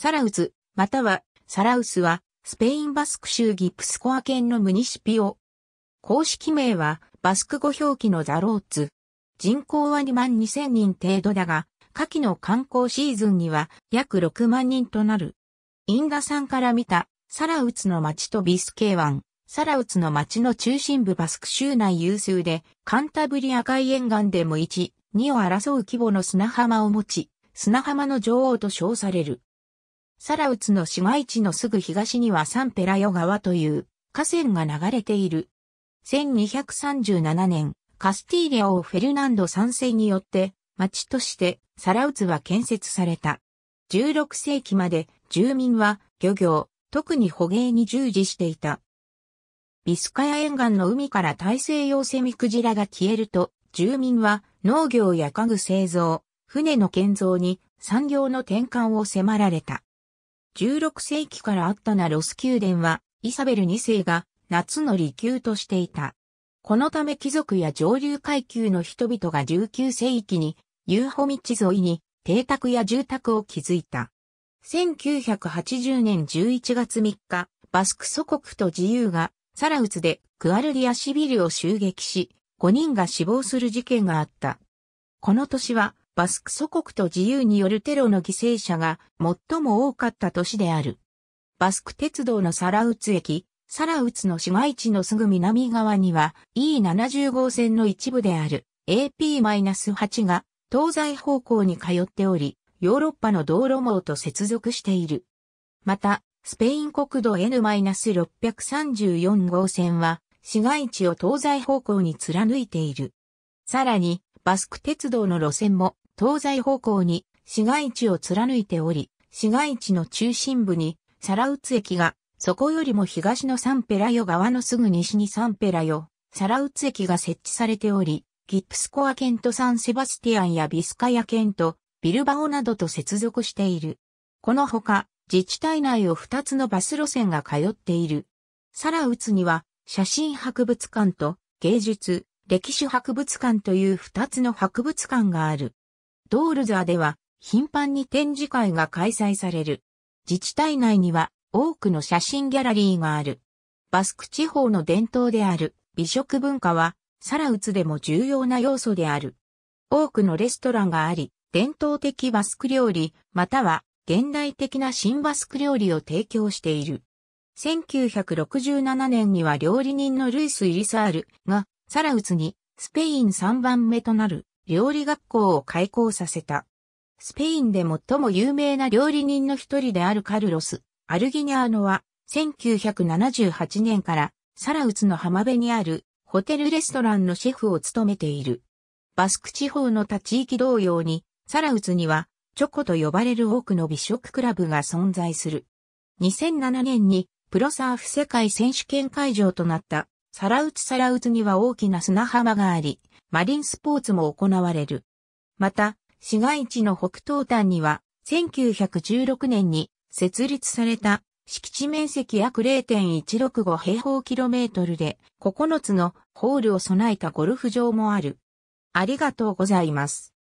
サラウツ、またはサラウスは、スペインバスク州ギプスコア県のムニシピオ。公式名は、バスク語表記のザローツ。人口は2万2000人程度だが、夏季の観光シーズンには約6万人となる。インダんから見たサラウツの町とビスケー湾、サラウツの町の中心部バスク州内有数で、カンタブリア海沿岸でも1、2を争う規模の砂浜を持ち、砂浜の女王と称される。サラウツの市街地のすぐ東にはサンペラヨ川という河川が流れている。1237年、カスティーリアをフェルナンド3世によって町としてサラウツは建設された。16世紀まで住民は漁業、特に捕鯨に従事していた。ビスカヤ沿岸の海から大西洋セミクジラが消えると、住民は農業や家具製造、船の建造に産業の転換を迫られた。16世紀からあったなロス宮殿は、イサベル2世が夏の離宮としていた。このため貴族や上流階級の人々が19世紀に、遊歩道沿いに邸宅や住宅を築いた。1980年11月3日、バスク祖国と自由がサラウツでクアルディアシビルを襲撃し、5人が死亡する事件があった。この年はバスク祖国と自由によるテロの犠牲者が最も多かった都市である。バスク鉄道のサラウツ駅、サラウツの市街地のすぐ南側には E70 号線の一部である AP-8 が東西方向に通っており、ヨーロッパの道路網と接続している。また、スペイン国土 N-634 号線は市街地を東西方向に貫いている。さらに、バスク鉄道の路線も東西方向に市街地を貫いており、市街地の中心部に皿打駅が、そこよりも東のサンペラヨ側のすぐ西にサンペラヨ、皿打駅が設置されており、ギップスコア県とサンセバスティアンやビスカヤ県とビルバオなどと接続している。このほか、自治体内を2つのバス路線が通っている。サラウツには、写真博物館と芸術、歴史博物館という2つの博物館がある。ドールザーでは頻繁に展示会が開催される。自治体内には多くの写真ギャラリーがある。バスク地方の伝統である美食文化はサラウツでも重要な要素である。多くのレストランがあり、伝統的バスク料理、または現代的な新バスク料理を提供している。1967年には料理人のルイス・イリサールがサラウツにスペイン3番目となる料理学校を開校させた。スペインで最も有名な料理人の一人であるカルロス・アルギニャーノは、1978年からサラウツの浜辺にあるホテルレストランのシェフを務めている。バスク地方の他地域同様に、サラウツにはチョコと呼ばれる多くの美食クラブが存在する。2007年にプロサーフ世界選手権会場となったサラウツサラウツには大きな砂浜があり、マリンスポーツも行われる。また、市街地の北東端には、1916年に設立された敷地面積約0.165平方キロメートルで9つのホールを備えたゴルフ場もある。ありがとうございます。